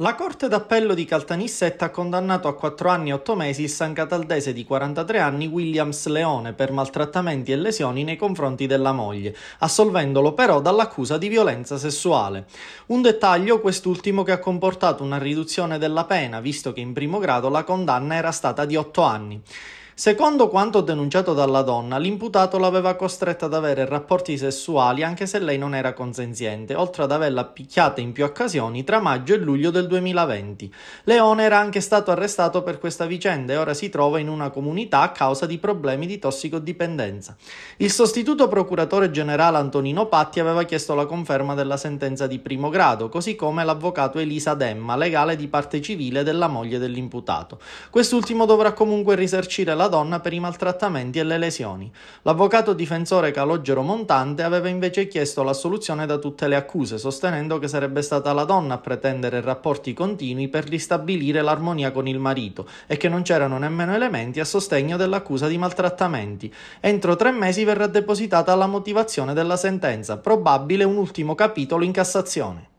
La Corte d'Appello di Caltanissetta ha condannato a 4 anni e 8 mesi il San Cataldese di 43 anni Williams Leone per maltrattamenti e lesioni nei confronti della moglie, assolvendolo però dall'accusa di violenza sessuale. Un dettaglio quest'ultimo che ha comportato una riduzione della pena, visto che in primo grado la condanna era stata di 8 anni. Secondo quanto denunciato dalla donna, l'imputato l'aveva costretta ad avere rapporti sessuali anche se lei non era consenziente, oltre ad averla picchiata in più occasioni tra maggio e luglio del 2020. Leone era anche stato arrestato per questa vicenda e ora si trova in una comunità a causa di problemi di tossicodipendenza. Il sostituto procuratore generale Antonino Patti aveva chiesto la conferma della sentenza di primo grado, così come l'avvocato Elisa Demma, legale di parte civile della moglie dell'imputato. Quest'ultimo dovrà comunque risarcire la donna per i maltrattamenti e le lesioni. L'avvocato difensore Calogero Montante aveva invece chiesto l'assoluzione da tutte le accuse, sostenendo che sarebbe stata la donna a pretendere rapporti continui per ristabilire l'armonia con il marito e che non c'erano nemmeno elementi a sostegno dell'accusa di maltrattamenti. Entro tre mesi verrà depositata la motivazione della sentenza, probabile un ultimo capitolo in Cassazione.